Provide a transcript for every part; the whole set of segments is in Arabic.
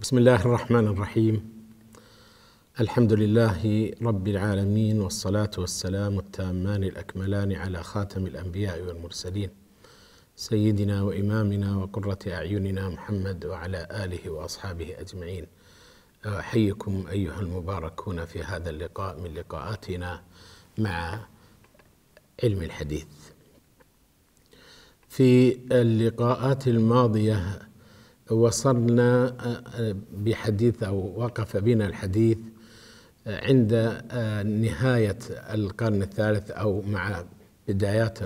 بسم الله الرحمن الرحيم الحمد لله رب العالمين والصلاه والسلام التامان الاكملان على خاتم الانبياء والمرسلين سيدنا وامامنا وقره اعيننا محمد وعلى اله واصحابه اجمعين احييكم ايها المباركون في هذا اللقاء من لقاءاتنا مع علم الحديث في اللقاءات الماضيه وصلنا آه، آه، بحديث أو وقف بنا الحديث آه، عند نهاية القرن الثالث أو مع بدايات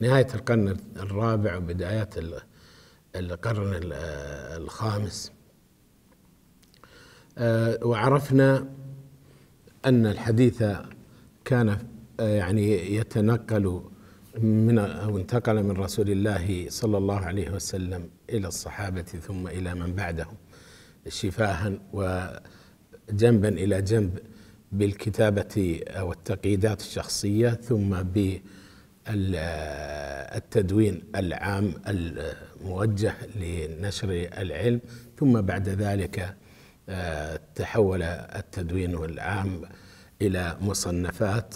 نهاية القرن الرابع وبدايات القرن الخامس وعرفنا أن الحديث كان يعني يتنقل من أو انتقل من رسول الله صلى الله عليه وسلم إلى الصحابة ثم إلى من بعدهم شفاها وجنبا إلى جنب بالكتابة أو التقييدات الشخصية ثم بالتدوين العام الموجه لنشر العلم ثم بعد ذلك تحول التدوين العام إلى مصنفات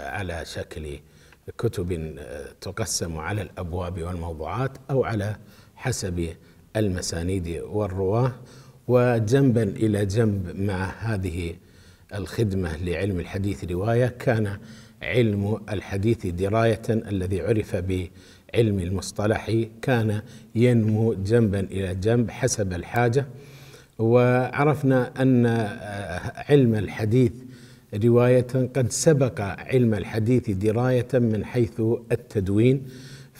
على شكل كتب تقسم على الأبواب والموضوعات أو على حسب المسانيد والرواه وجنبا الى جنب مع هذه الخدمه لعلم الحديث روايه كان علم الحديث درايه الذي عرف بعلم المصطلح كان ينمو جنبا الى جنب حسب الحاجه وعرفنا ان علم الحديث روايه قد سبق علم الحديث درايه من حيث التدوين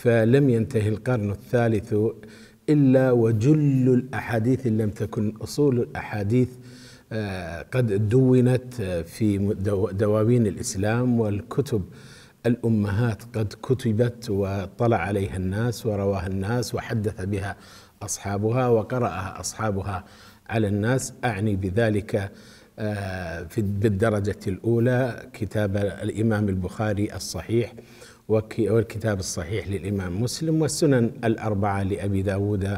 فلم ينتهي القرن الثالث إلا وجل الأحاديث إن لم تكن أصول الأحاديث آه، قد دونت آه، في دواوين الإسلام والكتب الأمهات قد كتبت وطلع عليها الناس ورواها الناس وحدث بها أصحابها وقرأها أصحابها على الناس أعني بذلك آه، بالدرجة الأولى كتاب الإمام البخاري الصحيح والكتاب الصحيح للإمام مسلم والسنن الأربعة لأبي داود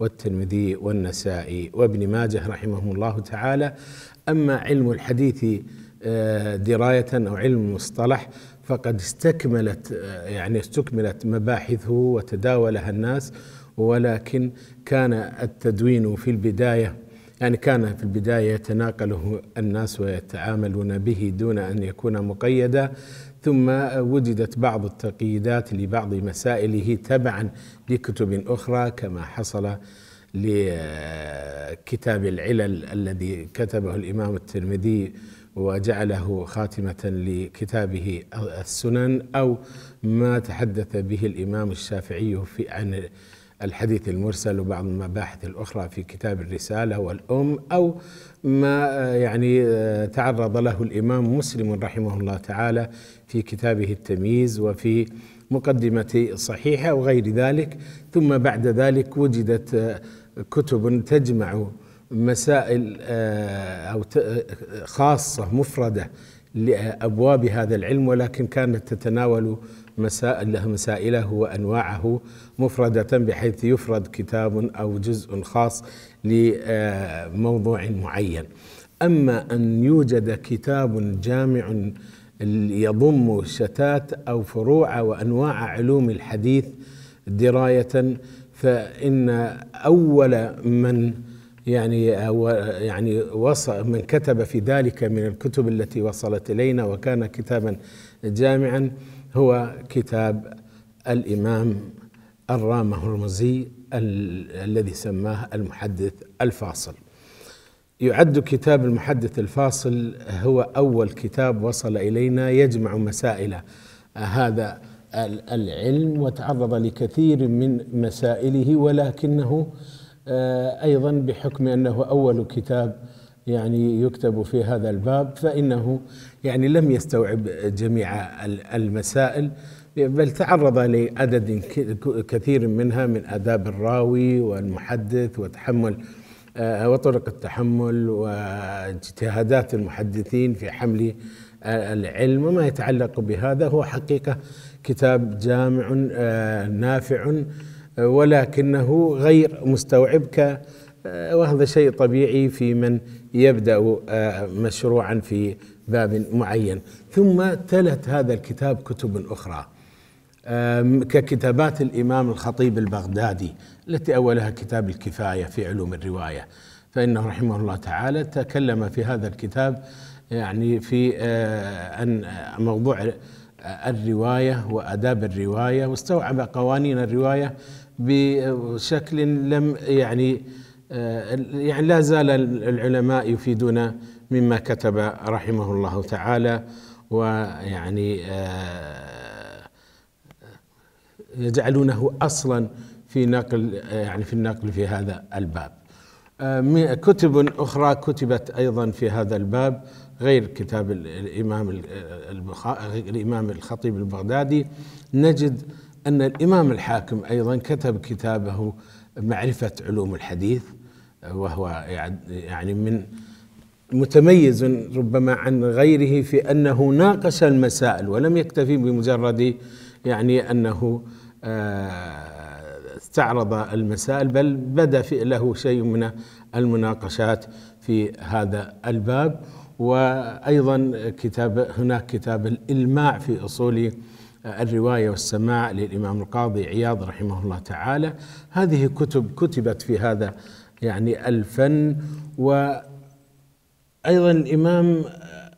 والترمذي والنسائي وابن ماجه رحمه الله تعالى أما علم الحديث آه، دراية أو علم المصطلح فقد استكملت آه، يعني استكملت مباحثه وتداولها الناس ولكن كان التدوين في البدايه يعني كان في البدايه يتناقله الناس ويتعاملون به دون ان يكون مقيدا ثم وجدت بعض التقييدات لبعض مسائله تبعا لكتب اخرى كما حصل لكتاب العلل الذي كتبه الامام الترمذي وجعله خاتمه لكتابه السنن او ما تحدث به الامام الشافعي في عن الحديث المرسل وبعض المباحث الأخرى في كتاب الرسالة والأم أو ما آه، يعني آه، تعرض له الإمام مسلم رحمه الله تعالى في كتابه التمييز وفي مقدمة صحيحة وغير ذلك ثم بعد ذلك وجدت آه، كتب تجمع مسائل أو خاصة مفردة لأبواب هذا العلم ولكن كانت تتناول مسائل مسائله وأنواعه مفردة بحيث يفرد كتاب أو جزء خاص لموضوع معين أما أن يوجد كتاب جامع يضم شتات أو فروع وأنواع علوم الحديث دراية فإن أول من يعني يعني وصل من كتب في ذلك من الكتب التي وصلت الينا وكان كتابا جامعا هو كتاب الإمام الرامة هرمزي الذي سماه المحدث الفاصل يعد كتاب المحدث الفاصل هو أول كتاب وصل إلينا يجمع مسائل آه، هذا العلم وتعرض لكثير من مسائله ولكنه آه، أيضا بحكم أنه أول كتاب يعني يكتب في هذا الباب فإنه يعني لم يستوعب جميع المسائل بل تعرض لعدد كثير منها من آداب الراوي والمحدث وتحمل آه، وطرق التحمل واجتهادات المحدثين في حمل آه، العلم وما يتعلق بهذا هو حقيقة كتاب جامع آه، نافع ولكنه غير مستوعب وهذا شيء طبيعي في من يبدا آه، مشروعا في باب معين ثم تلت هذا الكتاب كتب اخرى ككتابات الامام الخطيب البغدادي التي اولها كتاب الكفايه في علوم الروايه فانه رحمه الله تعالى تكلم في هذا الكتاب يعني في آه، ان آه، موضوع الروايه واداب الروايه واستوعب قوانين الروايه بشكل لم يعني آه، يعني لا زال العلماء يفيدون مما كتب رحمه الله تعالى ويعني آه، يجعلونه اصلا في نقل آه، يعني في النقل في هذا الباب كتب اخرى كتبت ايضا في هذا الباب غير كتاب الامام الامام الخطيب البغدادي نجد ان الامام الحاكم ايضا كتب كتابه معرفه علوم الحديث وهو يعني-, يعني من متميز ربما عن غيره في انه ناقش المسائل ولم يكتفي بمجرد يعني انه آه، استعرض المسائل بل بدا في له شيء من المناقشات في هذا الباب وايضا كتاب هناك كتاب الالماع في اصول الروايه والسماع للامام القاضي عياض رحمه الله تعالى هذه كتب كتبت في هذا يعني الفن وأيضا الإمام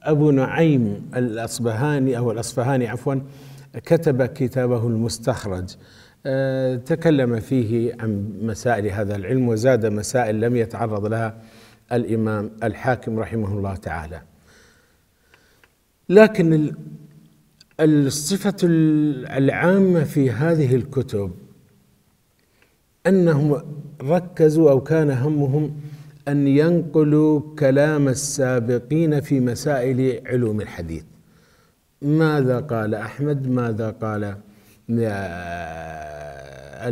أبو نعيم الأصبهاني أو الأصفهاني عفوا كتب كتابه المستخرج آه، تكلم فيه عن مسائل هذا العلم وزاد مسائل لم يتعرض لها الإمام الحاكم رحمه الله تعالى لكن الصفة العامة في هذه الكتب أنهم ركزوا أو كان همهم أن ينقلوا كلام السابقين في مسائل علوم الحديث ماذا قال أحمد ماذا قال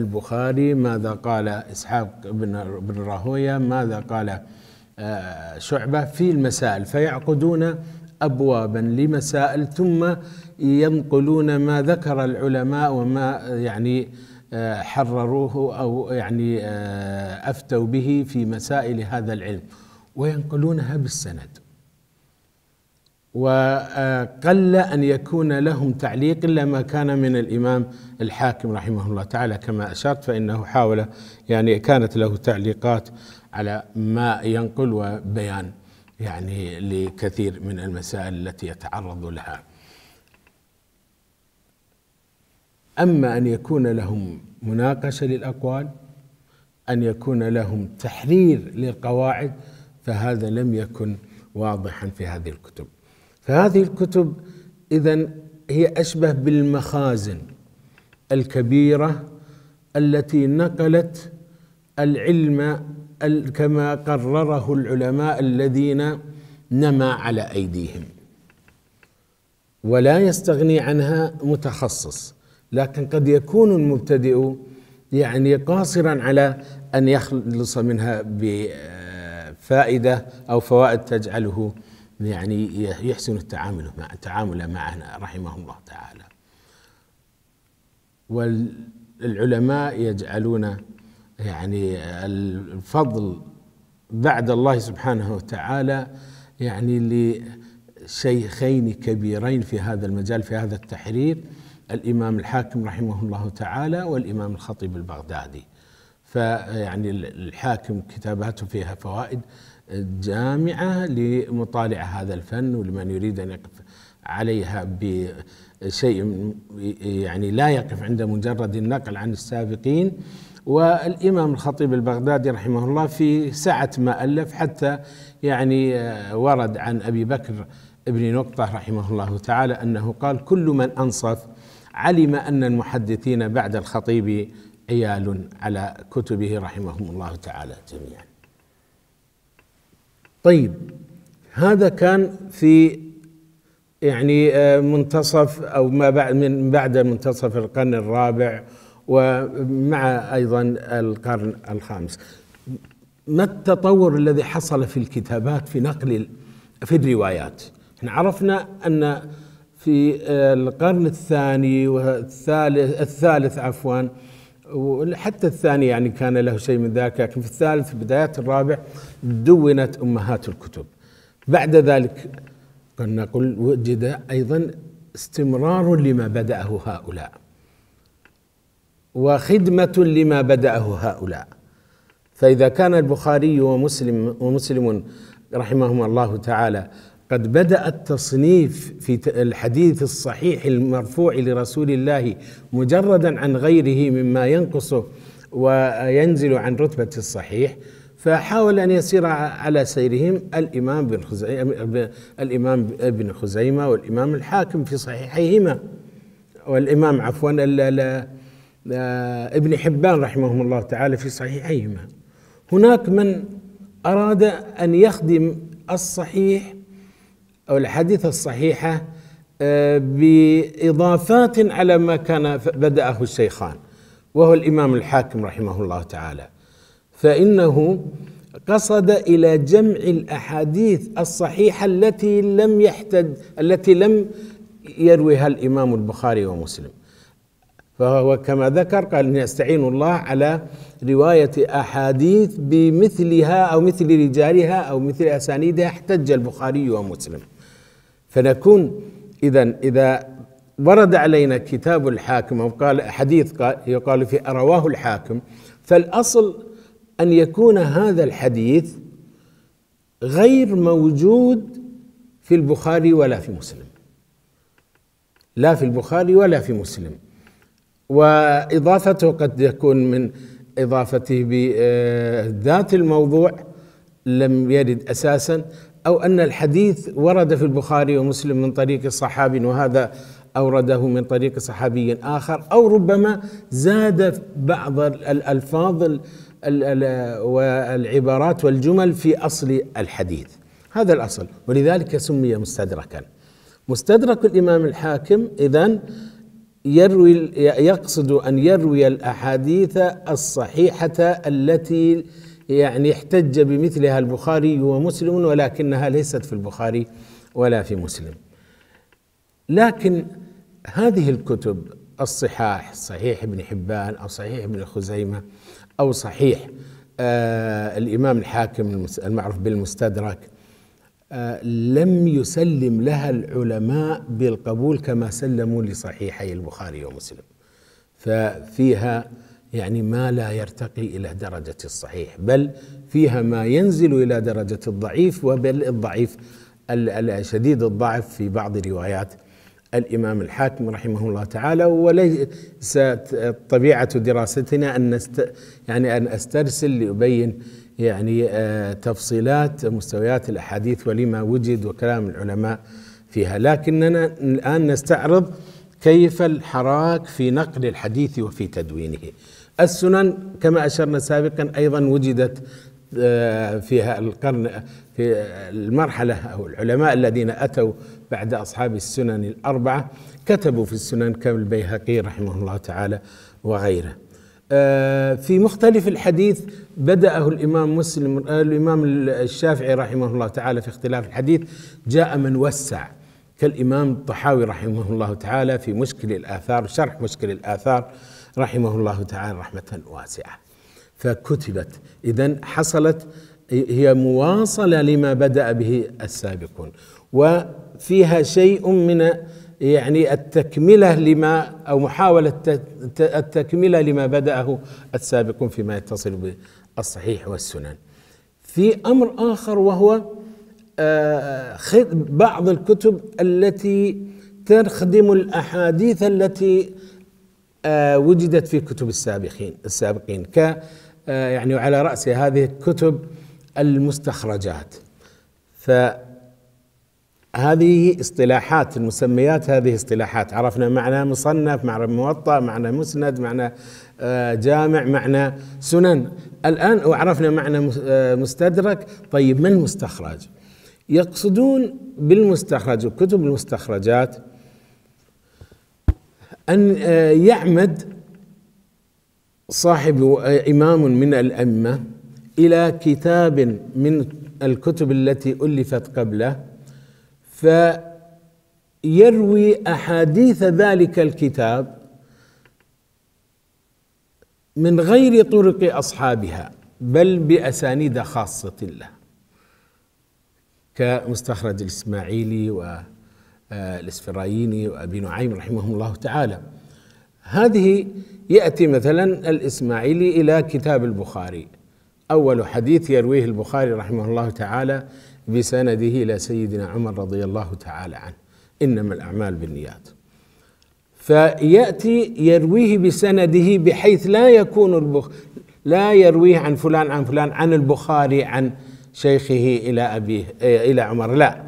البخاري ماذا قال إسحاق بن راهوية ماذا قال آه، شعبة في المسائل فيعقدون أبوابا لمسائل ثم ينقلون ما ذكر العلماء وما يعني آه، حرروه او يعني آه، افتوا به في مسائل هذا العلم وينقلونها بالسند وقل ان يكون لهم تعليق الا ما كان من الامام الحاكم رحمه الله تعالى كما اشرت فانه حاول يعني كانت له تعليقات على ما ينقل وبيان يعني لكثير من المسائل التي يتعرض لها. اما ان يكون لهم مناقشه للاقوال ان يكون لهم تحرير للقواعد فهذا لم يكن واضحا في هذه الكتب فهذه الكتب اذا هي اشبه بالمخازن الكبيره التي نقلت العلم كما قرره العلماء الذين نما على ايديهم ولا يستغني عنها متخصص لكن قد يكون المبتدئ يعني قاصرا على ان يخلص منها بفائده او فوائد تجعله يعني يحسن التعامل مع التعامل معنا رحمه الله تعالى والعلماء يجعلون يعني الفضل بعد الله سبحانه وتعالى يعني لشيخين كبيرين في هذا المجال في هذا التحرير الإمام الحاكم رحمه الله تعالى والإمام الخطيب البغدادي فيعني الحاكم كتاباته فيها فوائد جامعة لمطالعة هذا الفن ولمن يريد أن يقف عليها بشيء يعني لا يقف عند مجرد النقل عن السابقين والإمام الخطيب البغدادي رحمه الله في سعة ما ألف حتى يعني آه، ورد عن أبي بكر ابن نقطة رحمه الله تعالى أنه قال كل من أنصف علم ان المحدثين بعد الخطيب عيال على كتبه رحمهم الله تعالى جميعا. طيب هذا كان في يعني آه، منتصف او ما بعد من بعد منتصف القرن الرابع ومع ايضا القرن الخامس. ما التطور الذي حصل في الكتابات في نقل في الروايات؟ احنا عرفنا ان في آه، القرن الثاني والثالث الثالث عفوا وحتى الثاني يعني كان له شيء من ذاك لكن في الثالث في بدايات الرابع دونت امهات الكتب بعد ذلك قد نقول وجد ايضا استمرار لما بداه هؤلاء وخدمه لما بداه هؤلاء فاذا كان البخاري ومسلم ومسلم رحمهما الله تعالى قد بدأ التصنيف في الحديث الصحيح المرفوع لرسول الله مجردا عن غيره مما ينقص وينزل عن رتبة الصحيح فحاول أن يسير على سيرهم الإمام بن خزيمة الإمام ابن خزيمة والإمام الحاكم في صحيحيهما والإمام عفوا ابن حبان رحمهم الله تعالى في صحيحيهما هناك من أراد أن يخدم الصحيح أو الحديث الصحيحة آه، بإضافات على ما كان بدأه الشيخان وهو الإمام الحاكم رحمه الله تعالى فإنه قصد إلى جمع الأحاديث الصحيحة التي لم يحتد التي لم يرويها الإمام البخاري ومسلم فهو كما ذكر قال يستعين الله على رواية أحاديث بمثلها أو مثل رجالها أو مثل أسانيدها احتج البخاري ومسلم فنكون إذا إذا ورد علينا كتاب الحاكم أو قال حديث يقال في رواه الحاكم فالأصل أن يكون هذا الحديث غير موجود في البخاري ولا في مسلم لا في البخاري ولا في مسلم وإضافته قد يكون من إضافته بذات آه، الموضوع لم يرد أساسا أو أن الحديث ورد في البخاري ومسلم من طريق صحاب وهذا أورده من طريق صحابي آخر أو ربما زاد بعض الألفاظ والعبارات والجمل في أصل الحديث هذا الأصل ولذلك سمي مستدركا مستدرك الإمام الحاكم إذا يروي يقصد أن يروي الأحاديث الصحيحة التي يعني احتج بمثلها البخاري ومسلم ولكنها ليست في البخاري ولا في مسلم لكن هذه الكتب الصحاح صحيح ابن حبان او صحيح ابن خزيمه او صحيح آه الامام الحاكم المعروف بالمستدرك آه لم يسلم لها العلماء بالقبول كما سلموا لصحيحي البخاري ومسلم ففيها يعني ما لا يرتقي الى درجه الصحيح بل فيها ما ينزل الى درجه الضعيف وبل الضعيف الشديد الضعف في بعض روايات الامام الحاكم رحمه الله تعالى وليس طبيعه دراستنا ان يعني ان استرسل لابين يعني آه، تفصيلات مستويات الاحاديث ولما وجد وكلام العلماء فيها لكننا الان نستعرض كيف الحراك في نقل الحديث وفي تدوينه السنن كما أشرنا سابقا أيضا وجدت آه، في القرن في المرحلة أو العلماء الذين أتوا بعد أصحاب السنن الأربعة كتبوا في السنن كالبيهقي رحمه الله تعالى وغيره آه، في مختلف الحديث بدأه الإمام مسلم آه، الإمام الشافعي رحمه الله تعالى في اختلاف الحديث جاء من وسع كالإمام الطحاوي رحمه الله تعالى في مشكل الآثار شرح مشكل الآثار رحمه الله تعالى رحمة واسعة فكتبت إذا حصلت هي مواصلة لما بدأ به السابقون وفيها شيء من يعني التكملة لما أو محاولة التكملة لما بدأه السابقون فيما يتصل بالصحيح والسنن في أمر آخر وهو آه، بعض الكتب التي تخدم الأحاديث التي آه، وجدت في كتب السابقين السابقين ك آه، يعني وعلى رأسها هذه الكتب المستخرجات فهذه اصطلاحات المسميات هذه اصطلاحات عرفنا معنى مصنف معنى موطأ معنى مسند معنى آه، جامع معنى سنن الآن وعرفنا معنى مستدرك طيب ما المستخرج يقصدون بالمستخرج وكتب المستخرجات أن آه، يعمد صاحب آه، إمام من الأئمة إلى كتاب من الكتب التي ألفت قبله فيروي أحاديث ذلك الكتاب من غير طرق أصحابها بل بأسانيد خاصة له كمستخرج الإسماعيلي و آه، الإسفرايني وأبي نعيم رحمهم الله تعالى هذه يأتي مثلا الإسماعيلي إلى كتاب البخاري أول حديث يرويه البخاري رحمه الله تعالى بسنده إلى سيدنا عمر رضي الله تعالى عنه إنما الأعمال بالنيات فيأتي يرويه بسنده بحيث لا يكون البخ لا يرويه عن فلان عن فلان عن البخاري عن شيخه إلى أبيه إلى عمر لا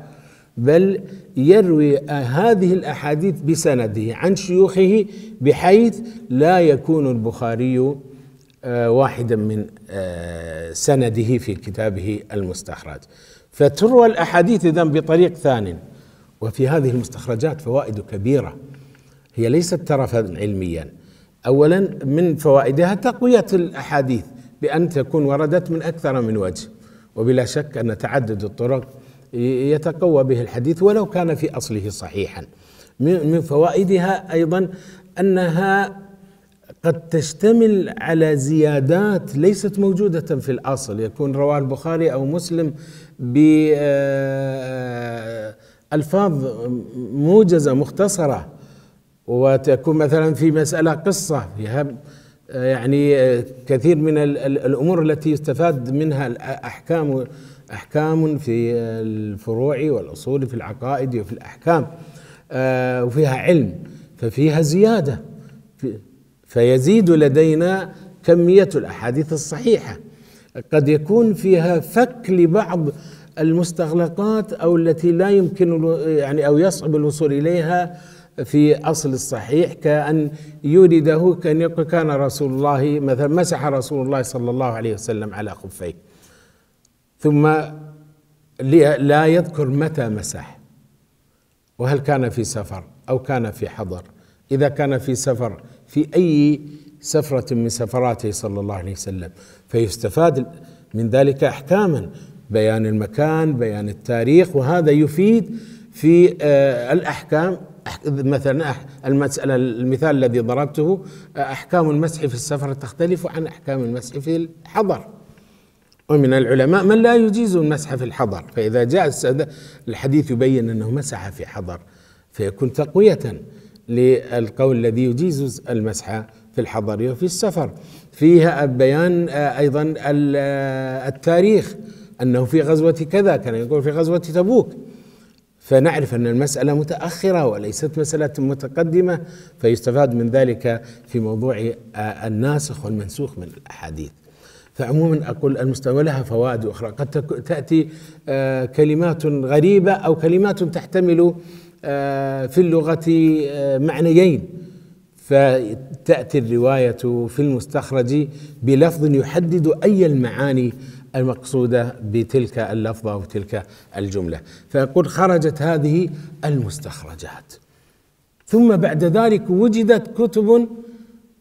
بل يروي هذه الاحاديث بسنده عن شيوخه بحيث لا يكون البخاري آه، واحدا من آه، سنده في كتابه المستخرج فتروى الاحاديث اذا بطريق ثان وفي هذه المستخرجات فوائد كبيره هي ليست ترفا علميا اولا من فوائدها تقويه الاحاديث بان تكون وردت من اكثر من وجه وبلا شك ان تعدد الطرق يتقوى به الحديث ولو كان في اصله صحيحا من فوائدها ايضا انها قد تشتمل على زيادات ليست موجوده في الاصل يكون رواه البخاري او مسلم بالفاظ آه، موجزه مختصره وتكون مثلا في مساله قصه فيها آه، يعني آه، كثير من الامور التي يستفاد منها الاحكام احكام في الفروع والاصول في العقائد وفي الاحكام آه، وفيها علم ففيها زياده فيزيد لدينا كميه الاحاديث الصحيحه قد يكون فيها فك لبعض المستغلقات او التي لا يمكن يعني او يصعب الوصول اليها في اصل الصحيح كان يريده كان يقول كان رسول الله مثلا مسح رسول الله صلى الله عليه وسلم على خفيه ثم لا يذكر متى مسح وهل كان في سفر او كان في حضر اذا كان في سفر في اي سفره من سفراته صلى الله عليه وسلم فيستفاد من ذلك احكاما بيان المكان بيان التاريخ وهذا يفيد في آه، الاحكام مثلا المسألة المثال الذي ضربته آه، أحكام المسح في السفر تختلف عن أحكام المسح في الحضر ومن العلماء من لا يجيز المسح في الحضر فإذا جاء الحديث يبين أنه مسح في حضر فيكون تقوية للقول الذي يجيز المسح في الحضر وفي السفر فيها بيان آه، أيضا آه، التاريخ أنه في غزوة كذا كان يقول في غزوة تبوك فنعرف أن المسألة متأخرة وليست مسألة متقدمة فيستفاد من ذلك في موضوع آه، الناسخ والمنسوخ من الأحاديث فعموما أقول المستوى لها فوائد أخرى قد تأتي آه، كلمات غريبة أو كلمات تحتمل آه، في اللغة آه، معنيين فتأتي الرواية في المستخرج بلفظ يحدد أي المعاني المقصودة بتلك اللفظة أو تلك الجملة فيقول خرجت هذه المستخرجات ثم بعد ذلك وجدت كتب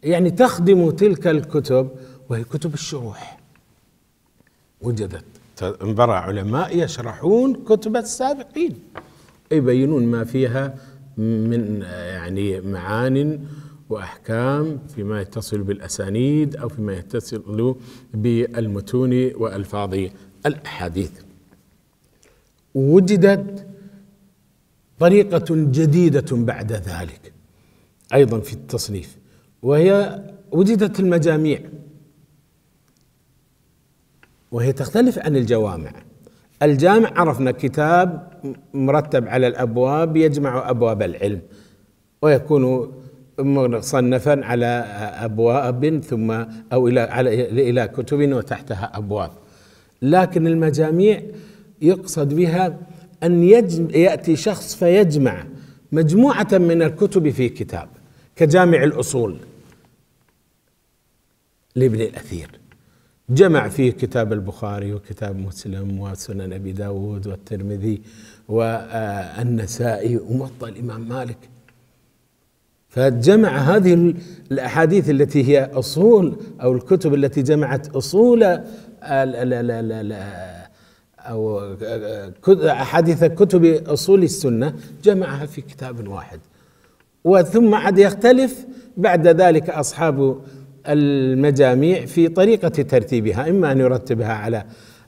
يعني تخدم تلك الكتب وهي كتب الشروح وجدت انبرى علماء يشرحون كتب السابقين يبينون ما فيها من يعني معان واحكام فيما يتصل بالاسانيد او فيما يتصل بالمتون والفاظ الاحاديث. وجدت طريقه جديده بعد ذلك ايضا في التصنيف وهي وجدت المجاميع وهي تختلف عن الجوامع الجامع عرفنا كتاب مرتب على الابواب يجمع ابواب العلم ويكون مصنفا على ابواب ثم او الى الى كتب وتحتها ابواب لكن المجاميع يقصد بها ان ياتي شخص فيجمع مجموعه من الكتب في كتاب كجامع الاصول لابن الاثير جمع فيه كتاب البخاري وكتاب مسلم وسنن أبي داود والترمذي والنسائي وموطأ الإمام مالك فجمع هذه الأحاديث التي هي أصول أو الكتب التي جمعت أصول أو أحاديث كتب أصول السنة جمعها في كتاب واحد وثم عاد يختلف بعد ذلك أصحاب المجاميع في طريقة ترتيبها إما أن يرتبها على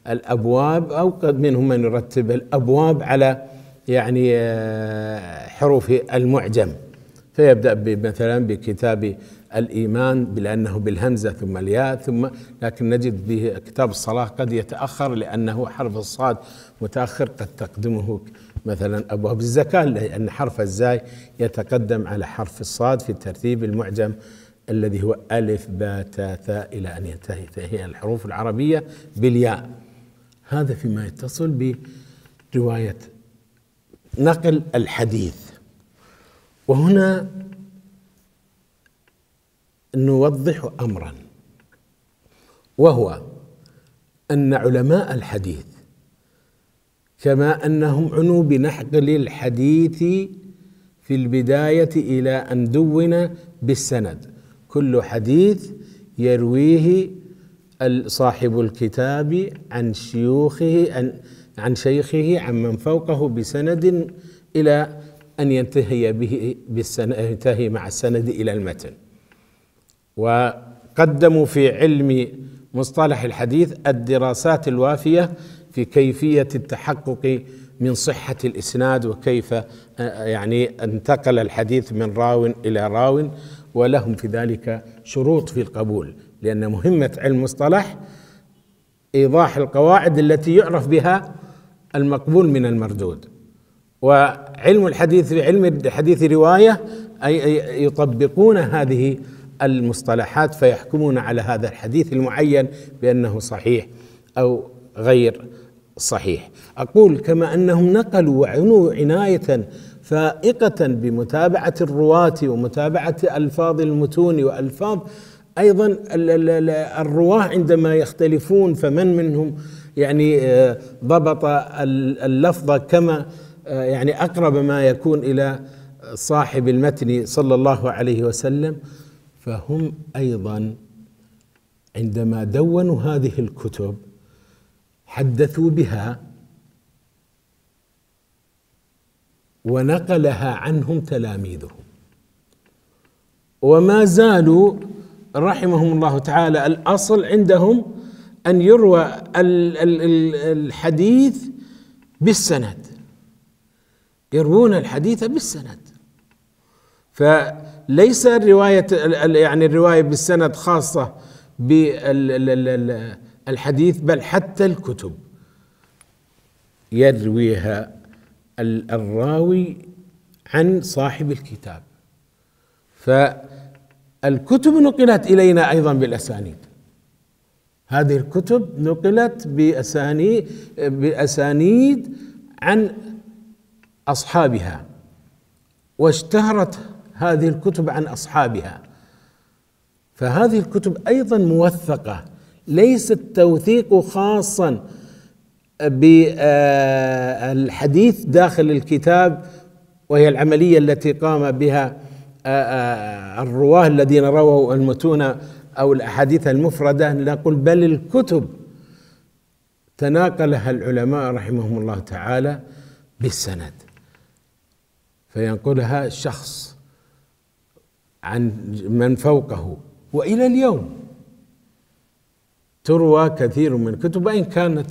الأبواب أو قد منهم من يرتب الأبواب على يعني آه، حروف المعجم فيبدأ مثلا بكتاب الإيمان لأنه بالهمزة ثم الياء ثم لكن نجد به كتاب الصلاة قد يتأخر لأنه حرف الصاد متأخر قد تقدمه مثلا أبواب الزكاة لأن حرف الزاي يتقدم على حرف الصاد في ترتيب المعجم الذي هو ألف باء تاء ثاء إلى أن ينتهي هي الحروف العربية بالياء هذا فيما يتصل برواية نقل الحديث وهنا نوضح أمرا وهو أن علماء الحديث كما أنهم عنوا بنقل الحديث في البداية إلى أن دون بالسند كل حديث يرويه صاحب الكتاب عن شيوخه عن عن شيخه عن من فوقه بسند إلى أن ينتهي به ينتهي مع السند إلى المتن وقدموا في علم مصطلح الحديث الدراسات الوافية في كيفية التحقق من صحة الإسناد وكيف آه، يعني انتقل الحديث من راو إلى راو ولهم في ذلك شروط في القبول لأن مهمة علم المصطلح إيضاح القواعد التي يعرف بها المقبول من المردود وعلم الحديث علم الحديث رواية أي يطبقون هذه المصطلحات فيحكمون على هذا الحديث المعين بأنه صحيح أو غير صحيح أقول كما أنهم نقلوا وعنوا عناية فائقة بمتابعة الرواة ومتابعة ألفاظ المتون وألفاظ أيضا الرواة عندما يختلفون فمن منهم يعني آه، ضبط اللفظ كما آه، يعني أقرب ما يكون إلى صاحب المتن صلى الله عليه وسلم فهم أيضا عندما دونوا هذه الكتب حدثوا بها ونقلها عنهم تلاميذهم وما زالوا رحمهم الله تعالى الاصل عندهم ان يروى الحديث بالسند يروون الحديث بالسند فليس الروايه يعني الروايه بالسند خاصه بال الحديث بل حتى الكتب يرويها الراوي عن صاحب الكتاب فالكتب نقلت الينا ايضا بالاسانيد هذه الكتب نقلت باسانيد باسانيد عن اصحابها واشتهرت هذه الكتب عن اصحابها فهذه الكتب ايضا موثقه ليس التوثيق خاصا بالحديث آه، داخل الكتاب وهي العملية التي قام بها آه، آه، الرواه الذين رووا المتون أو الأحاديث المفردة نقول بل الكتب تناقلها العلماء رحمهم الله تعالى بالسند فينقلها شخص عن من فوقه والى اليوم تروى كثير من كتب وإن كانت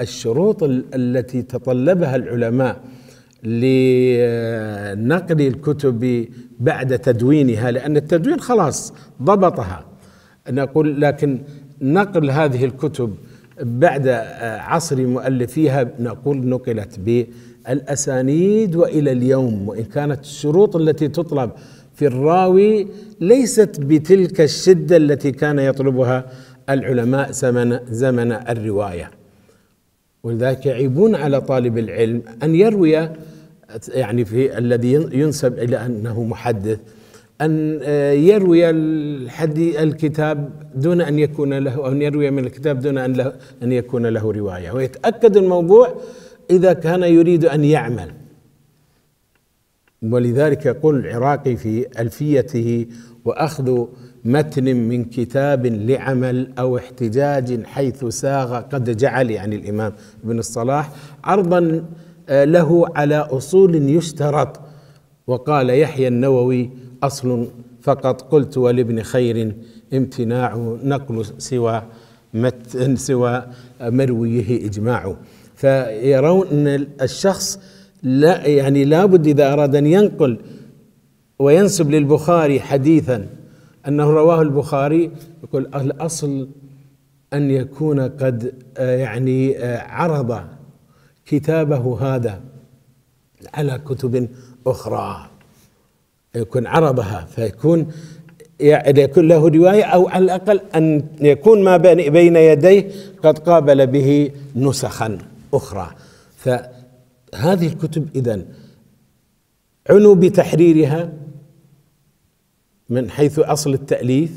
الشروط التي تطلبها العلماء لنقل الكتب بعد تدوينها لأن التدوين خلاص ضبطها نقول لكن نقل هذه الكتب بعد آه، عصر مؤلفيها نقول نقلت بالأسانيد وإلى اليوم وإن كانت الشروط التي تطلب في الراوي ليست بتلك الشدة التي كان يطلبها العلماء زمن زمن الروايه ولذلك يعيبون على طالب العلم ان يروي يعني في الذي ينسب الى انه محدث ان آه، يروي الحديث الكتاب دون ان يكون له او ان يروي من الكتاب دون ان له ان يكون له روايه ويتاكد الموضوع اذا كان يريد ان يعمل ولذلك يقول العراقي في الفيته واخذ متن من كتاب لعمل أو احتجاج حيث ساغ قد جعل يعني الإمام ابن الصلاح عرضا آه، له على أصول يشترط وقال يحيى النووي أصل فقط قلت ولابن خير امتناع نقل سوى متن سوى مرويه إجماع فيرون أن الشخص لا يعني لابد إذا أراد أن ينقل وينسب للبخاري حديثا أنه رواه البخاري يقول الأصل أن يكون قد آه، يعني آه، عرض كتابه هذا على كتب أخرى يكون عرضها فيكون يعني يكون له رواية أو على الأقل أن يكون ما بين يديه قد قابل به نسخا أخرى فهذه الكتب إذن عنوا بتحريرها من حيث اصل التاليف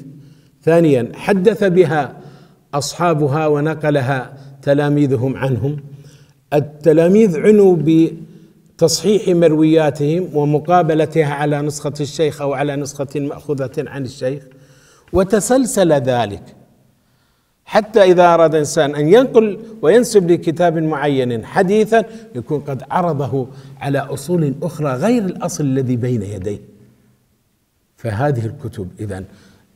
ثانيا حدث بها اصحابها ونقلها تلاميذهم عنهم التلاميذ عنوا بتصحيح مروياتهم ومقابلتها على نسخه الشيخ او على نسخه ماخوذه عن الشيخ وتسلسل ذلك حتى إذا أراد إنسان أن ينقل وينسب لكتاب معين حديثا يكون قد عرضه على أصول أخرى غير الأصل الذي بين يديه فهذه الكتب إذا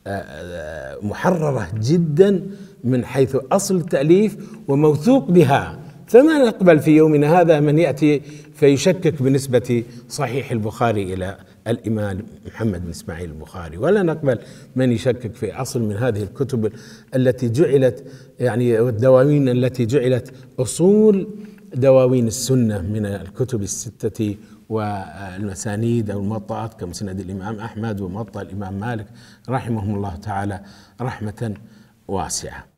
آه، آه، محررة جدا من حيث أصل التأليف وموثوق بها فما نقبل في يومنا هذا من يأتي فيشكك بنسبة صحيح البخاري إلى الإمام محمد بن إسماعيل البخاري ولا نقبل من يشكك في أصل من هذه الكتب التي جعلت يعني والدواوين التي جعلت أصول دواوين السنة من الكتب الستة والمسانيد أو المطأات كمسند الإمام أحمد ومطأ الإمام مالك رحمهم الله تعالى رحمة واسعة